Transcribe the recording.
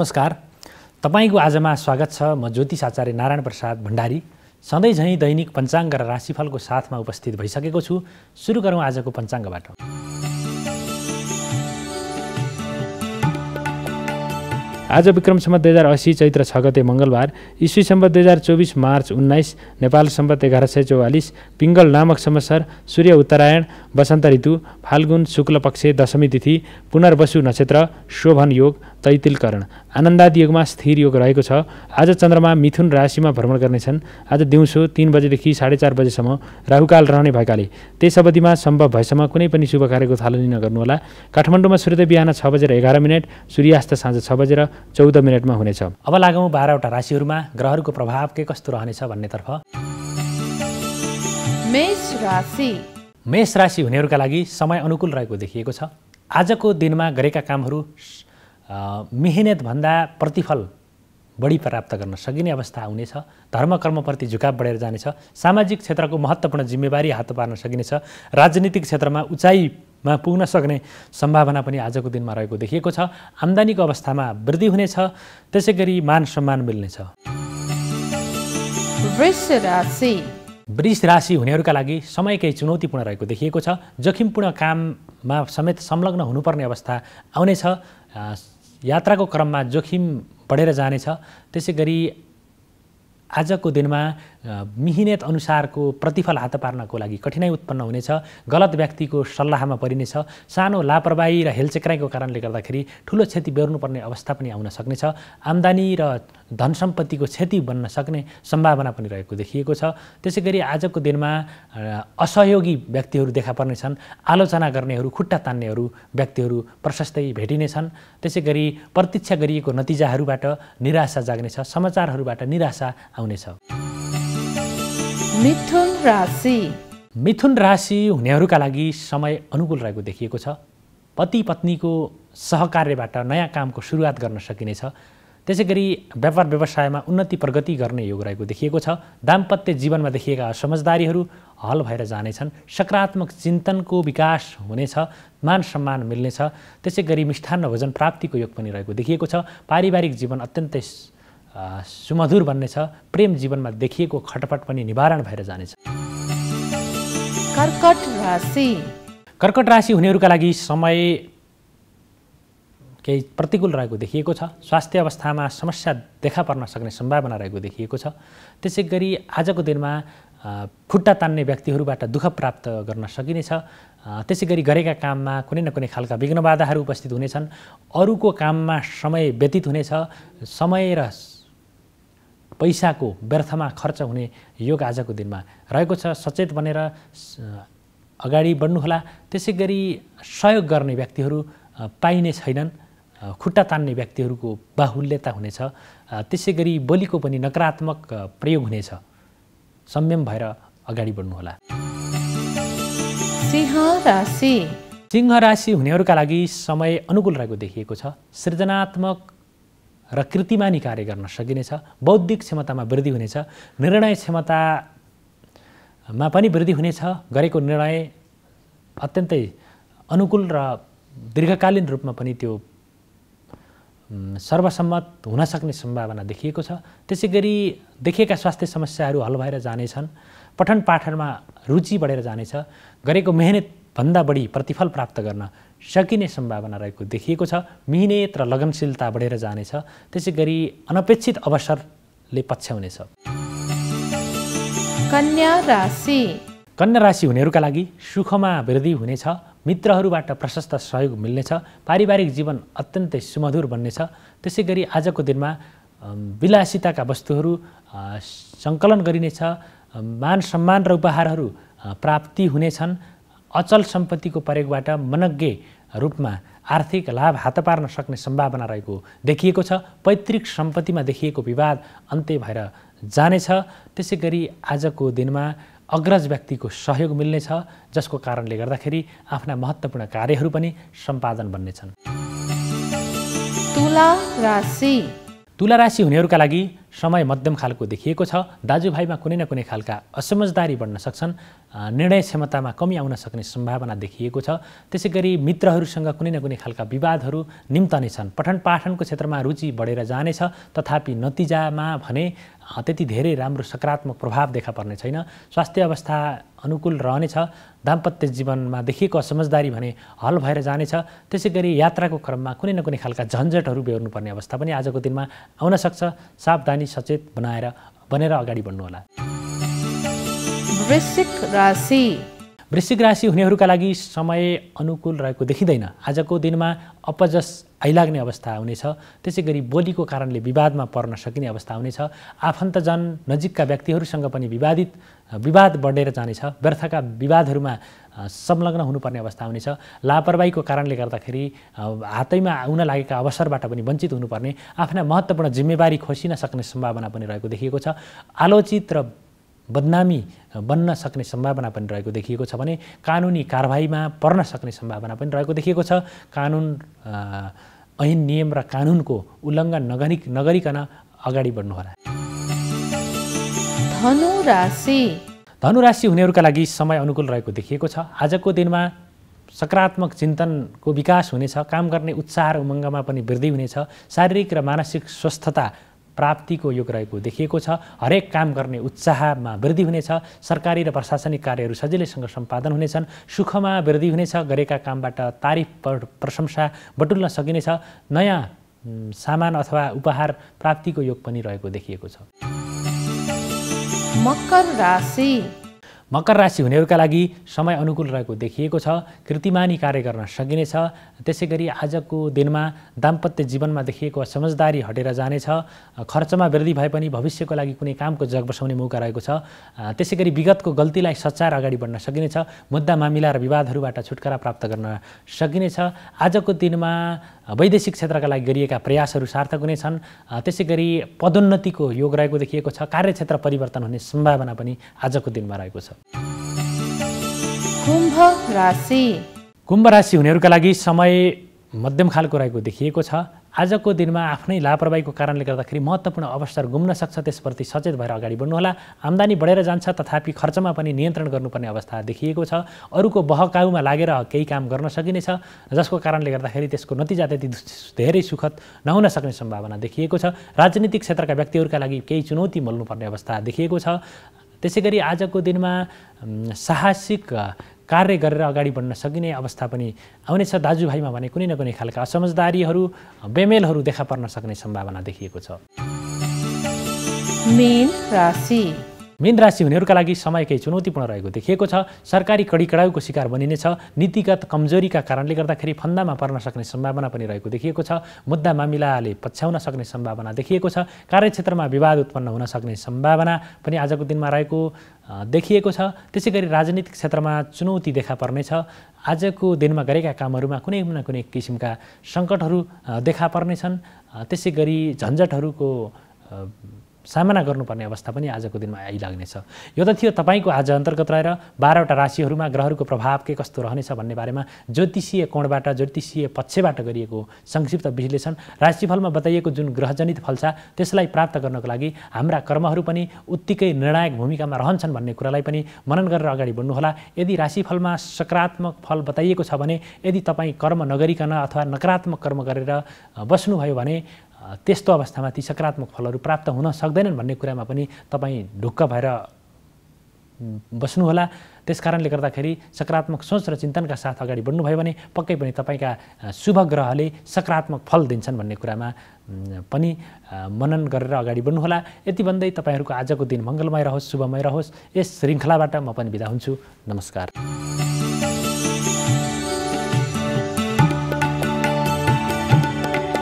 नमस्कार तपाईँको आजमा स्वागत छ म ज्योतिष आचार्य नारायण प्रसाद भण्डारी झैँ दैनिक पञ्चाङ्ग र राशिफलको साथमा उपस्थित भइसकेको छु सुरु गरौँ आजको पञ्चाङ्गबाट आज विक्रम सम्म दुई हजार असी चैत्र छ गते मङ्गलबार इस्वी सम्बत दुई हजार चौबिस मार्च उन्नाइस नेपाल सम्बत एघार सय चौवालिस पिङ्गल नामक समसर सूर्य उत्तरायण वसन्त ऋतु फाल्गुन शुक्ल पक्ष दशमी तिथि पुनर्वसु नक्षत्र शोभन योग तैतिलकरण आनन्दादि योगमा स्थिर योग रहेको छ आज चन्द्रमा मिथुन राशिमा भ्रमण गर्नेछन् आज दिउँसो तिन बजेदेखि साढे चार बजेसम्म राहुकाल रहने भएकाले त्यस अवधिमा सम्भव भएसम्म कुनै पनि शुभ कार्यको थालनी नगर्नुहोला काठमाडौँमा सूर्योदय बिहान छ बजेर एघार मिनट सूर्यास्त साँझ छ बजेर चौध मिनटमा हुनेछ अब लागौँ बाह्रवटा राशिहरूमा ग्रहहरूको प्रभाव के कस्तो रहनेछ भन्नेतर्फ मेष राशि हुनेहरूका लागि समय अनुकूल रहेको देखिएको छ आजको दिनमा गरेका कामहरू मिहिनेतभन्दा प्रतिफल बढी प्राप्त गर्न सकिने अवस्था आउनेछ धर्मकर्मप्रति झुकाव बढेर जानेछ सामाजिक क्षेत्रको महत्त्वपूर्ण जिम्मेवारी हात पार्न सकिनेछ राजनीतिक क्षेत्रमा उचाइ मा पुग्न सक्ने सम्भावना पनि आजको दिनमा रहेको देखिएको छ आम्दानीको अवस्थामा वृद्धि हुनेछ त्यसै गरी मान सम्मान मिल्नेछ वृष राशि हुनेहरूका लागि समय केही चुनौतीपूर्ण रहेको देखिएको छ जोखिमपूर्ण काममा समेत संलग्न हुनुपर्ने अवस्था आउनेछ यात्राको क्रममा जोखिम बढेर जानेछ त्यसै गरी आजको दिनमा मिहिनेत अनुसारको प्रतिफल हात पार्नको लागि कठिनाइ उत्पन्न हुनेछ गलत व्यक्तिको सल्लाहमा परिनेछ सानो लापरवाही र हेलचेक्राइको कारणले गर्दाखेरि ठुलो क्षति बेहोर्नुपर्ने अवस्था पनि आउन सक्नेछ आम्दानी र धन सम्पत्तिको क्षति बन्न सक्ने सम्भावना पनि रहेको देखिएको छ त्यसै गरी आजको दिनमा असहयोगी व्यक्तिहरू देखा पर्नेछन् आलोचना गर्नेहरू खुट्टा तान्नेहरू व्यक्तिहरू प्रशस्तै भेटिनेछन् त्यसै गरी प्रतीक्षा गरिएको नतिजाहरूबाट निराशा जाग्नेछ समाचारहरूबाट निराशा आउनेछ मिथुन राशि मिथुन राशि हुनेहरूका लागि समय अनुकूल रहेको देखिएको छ पति पत्नीको सहकार्यबाट नयाँ कामको सुरुवात गर्न सकिनेछ त्यसै गरी व्यापार व्यवसायमा उन्नति प्रगति गर्ने योग रहेको देखिएको छ दाम्पत्य जीवनमा देखिएका असमझदारीहरू हल भएर जानेछन् सकारात्मक चिन्तनको विकास हुनेछ मान सम्मान मिल्नेछ त्यसै गरी मिष्ठान्न भोजन प्राप्तिको योग पनि रहेको देखिएको छ पारिवारिक जीवन अत्यन्तै सुमधुर बन्नेछ प्रेम जीवनमा देखिएको खटपट पनि निवारण भएर जानेछ कर्कट राशि कर्कट राशि हुनेहरूका लागि समय केही प्रतिकूल रहेको देखिएको छ स्वास्थ्य अवस्थामा समस्या देखा पर्न सक्ने सम्भावना रहेको देखिएको छ त्यसै गरी आजको दिनमा खुट्टा तान्ने व्यक्तिहरूबाट दुःख प्राप्त गर्न सकिनेछ त्यसै गरी गरेका काममा कुनै न कुनै खालका विघ्नबाधाहरू उपस्थित हुनेछन् अरूको काममा समय व्यतीत हुनेछ समय र पैसाको व्यर्थमा खर्च हुने योग आजको दिनमा रहेको छ सचेत बनेर अगाडि बढ्नुहोला त्यसै गरी सहयोग गर्ने व्यक्तिहरू पाइने छैनन् खुट्टा तान्ने व्यक्तिहरूको बाहुल्यता हुनेछ त्यसै गरी बोलीको पनि नकारात्मक प्रयोग हुनेछ संयम भएर अगाडि बढ्नुहोला सिंह राशि हुनेहरूका लागि समय अनुकूल रहेको देखिएको छ सृजनात्मक र कृतिमानी कार्य गर्न सकिनेछ बौद्धिक क्षमतामा वृद्धि हुनेछ निर्णय क्षमतामा पनि वृद्धि हुनेछ गरेको निर्णय अत्यन्तै अनुकूल र दीर्घकालीन रूपमा पनि त्यो सर्वसम्मत हुन सक्ने सम्भावना देखिएको छ त्यसै गरी देखिएका स्वास्थ्य समस्याहरू हल भएर जानेछन् पठन पाठनमा रुचि बढेर जानेछ गरेको मेहनत भन्दा बढी प्रतिफल प्राप्त गर्न सकिने सम्भावना रहेको देखिएको छ मिहिनेत र लगनशीलता बढेर जानेछ त्यसै गरी अनपेक्षित अवसरले पछ्याउनेछ कन्या राशि कन्या राशि हुनेहरूका लागि सुखमा वृद्धि हुनेछ मित्रहरूबाट प्रशस्त सहयोग मिल्नेछ पारिवारिक जीवन अत्यन्तै सुमधुर बन्नेछ त्यसै गरी आजको दिनमा विलासिताका वस्तुहरू सङ्कलन गरिनेछ मान सम्मान र उपहारहरू प्राप्ति हुनेछन् अचल सम्पत्तिको प्रयोगबाट मनज्ञ रूपमा आर्थिक लाभ हात पार्न सक्ने सम्भावना रहेको देखिएको छ पैतृक सम्पत्तिमा देखिएको विवाद अन्त्य भएर जानेछ त्यसै गरी आजको दिनमा अग्रज व्यक्तिको सहयोग मिल्नेछ जसको कारणले गर्दाखेरि आफ्ना महत्त्वपूर्ण कार्यहरू पनि सम्पादन बन्नेछन् तुला राशि तुला राशि हुनेहरूका लागि समय मध्यम खालको देखिएको छ दाजुभाइमा कुनै न कुनै खालका असमझदारी बढ्न सक्छन् निर्णय क्षमतामा कमी आउन सक्ने सम्भावना देखिएको छ त्यसै गरी मित्रहरूसँग कुनै न कुनै खालका विवादहरू निम्तने छन् पठन पाठनको क्षेत्रमा रुचि बढेर जानेछ तथापि नतिजामा भने त्यति धेरै राम्रो सकारात्मक प्रभाव देखा पर्ने छैन स्वास्थ्य अवस्था अनुकूल रहनेछ दाम्पत्य जीवनमा देखिएको असमझदारी भने हल भएर जानेछ त्यसै गरी यात्राको क्रममा कुनै न कुनै खालका झन्झटहरू बेहोर्नुपर्ने अवस्था पनि आजको दिनमा आउन सक्छ सावधानी लगानी सचेत बनाएर बनेर अगाडि बढ्नुहोला वृश्चिक राशि वृश्चिक राशि हुनेहरूका लागि समय अनुकूल रहेको देखिँदैन आजको दिनमा अपजस आइलाग्ने अवस्था हुनेछ त्यसै गरी बोलीको कारणले विवादमा पर्न सकिने अवस्था हुनेछ आफन्तजन नजिकका व्यक्तिहरूसँग पनि विवादित विवाद बढेर जानेछ व्यर्थका विवादहरूमा संलग्न हुनुपर्ने अवस्था हुनेछ लापरवाहीको कारणले गर्दाखेरि हातैमा आउन लागेका अवसरबाट पनि वञ्चित हुनुपर्ने आफ्ना महत्त्वपूर्ण जिम्मेवारी खोसिन सक्ने सम्भावना पनि रहेको देखिएको छ आलोचित र बदनामी बन्न सक्ने सम्भावना पनि रहेको देखिएको छ भने कानुनी कारवाहीमा पर्न सक्ने सम्भावना पनि रहेको देखिएको छ कानुन ऐन नियम र कानुनको उल्लङ्घन नगरी नगरिकन अगाडि बढ्नुहोला धनुराशि राशि हुनेहरूका लागि समय अनुकूल रहेको देखिएको छ आजको दिनमा सकारात्मक चिन्तनको विकास हुनेछ काम गर्ने उत्साह र उमङ्गमा पनि वृद्धि हुनेछ शारीरिक र मानसिक स्वस्थता प्राप्तिको योग रहेको देखिएको छ हरेक काम गर्ने उत्साहमा वृद्धि हुनेछ सरकारी र प्रशासनिक कार्यहरू सजिलैसँग सम्पादन हुनेछन् सुखमा वृद्धि हुनेछ गरेका कामबाट तारिफ प्रशंसा बटुल्न सकिनेछ नयाँ सामान अथवा उपहार प्राप्तिको योग पनि रहेको देखिएको छ मकर राशि मकर राशि हुनेहरूका लागि समय अनुकूल रहेको देखिएको छ कृतिमानी कार्य गर्न सकिनेछ त्यसै गरी आजको दिनमा दाम्पत्य जीवनमा देखिएको समझदारी हटेर जानेछ खर्चमा वृद्धि भए पनि भविष्यको लागि कुनै कामको जग बसाउने मौका रहेको छ त्यसै गरी विगतको गल्तीलाई सच्चाएर अगाडि बढ्न सकिनेछ मुद्दा मामिला र विवादहरूबाट छुटकारा प्राप्त गर्न सकिनेछ आजको दिनमा वैदेशिक क्षेत्रका लागि गरिएका प्रयासहरू सार्थक हुनेछन् त्यसै गरी पदोन्नतिको योग रहेको देखिएको छ कार्यक्षेत्र परिवर्तन हुने सम्भावना पनि आजको दिनमा रहेको छ कुम्भ राशि कुम्भ राशि हुनेहरूका लागि समय मध्यम खालको रहेको देखिएको छ आजको दिनमा आफ्नै लापरवाहीको कारणले गर्दाखेरि महत्त्वपूर्ण अवसर गुम्न सक्छ त्यसप्रति सचेत भएर अगाडि बढ्नुहोला आम्दानी बढेर जान्छ तथापि खर्चमा पनि नियन्त्रण गर्नुपर्ने अवस्था देखिएको छ अरूको बहकाउमा लागेर केही काम गर्न सकिनेछ जसको कारणले गर्दाखेरि त्यसको नतिजा त्यति धेरै सुखद नहुन सक्ने सम्भावना देखिएको छ राजनीतिक क्षेत्रका व्यक्तिहरूका लागि केही चुनौती मोल्नुपर्ने अवस्था देखिएको छ त्यसै गरी आजको दिनमा साहसिक कार्य गरेर अगाडि बढ्न सकिने अवस्था पनि आउनेछ दाजुभाइमा भने कुनै न कुनै खालका असमझदारीहरू बेमेलहरू देखा पर्न सक्ने सम्भावना देखिएको छ मेन राशि मीन राशि हुनेहरूका लागि समय केही चुनौतीपूर्ण रहेको देखिएको छ सरकारी कडी कडाउको शिकार बनिनेछ नीतिगत कमजोरीका कारणले गर्दाखेरि फन्दामा पर्न सक्ने सम्भावना पनि रहेको देखिएको छ मुद्दा मामिलाले पछ्याउन सक्ने सम्भावना देखिएको छ कार्यक्षेत्रमा विवाद उत्पन्न हुन सक्ने सम्भावना पनि आजको दिनमा रहेको देखिएको छ त्यसै गरी राजनीतिक क्षेत्रमा चुनौती देखा पर्नेछ आजको दिनमा गरेका कामहरूमा कुनै न कुनै किसिमका सङ्कटहरू देखा पर्नेछन् त्यसै गरी झन्झटहरूको सामना गर्नुपर्ने अवस्था पनि आजको दिनमा आइलाग्नेछ यो त थियो तपाईँको आज अन्तर्गत रहेर बाह्रवटा राशिहरूमा ग्रहहरूको प्रभाव के कस्तो रहनेछ भन्ने बारेमा ज्योतिषीय कोणबाट ज्योतिषीय पक्षबाट गरिएको संक्षिप्त विश्लेषण राशिफलमा बताइएको जुन ग्रहजनित फल छ त्यसलाई प्राप्त गर्नको लागि हाम्रा कर्महरू पनि उत्तिकै निर्णायक भूमिकामा रहन्छन् भन्ने कुरालाई पनि मनन गरेर अगाडि बढ्नुहोला यदि राशिफलमा सकारात्मक फल बताइएको छ भने यदि तपाईँ कर्म नगरिकन अथवा नकारात्मक कर्म गरेर बस्नुभयो भने त्यस्तो अवस्थामा ती सकारात्मक फलहरू प्राप्त हुन सक्दैनन् भन्ने कुरामा पनि तपाईँ ढुक्क भएर बस्नुहोला त्यस कारणले गर्दाखेरि सकारात्मक सोच र चिन्तनका साथ अगाडि बढ्नुभयो भने पक्कै पनि तपाईँका शुभ ग्रहले सकारात्मक फल दिन्छन् भन्ने कुरामा पनि मनन गरेर अगाडि बढ्नुहोला यति भन्दै तपाईँहरूको आजको दिन मङ्गलमय रहोस् शुभमय रहोस् यस श्रृङ्खलाबाट म पनि बिदा हुन्छु नमस्कार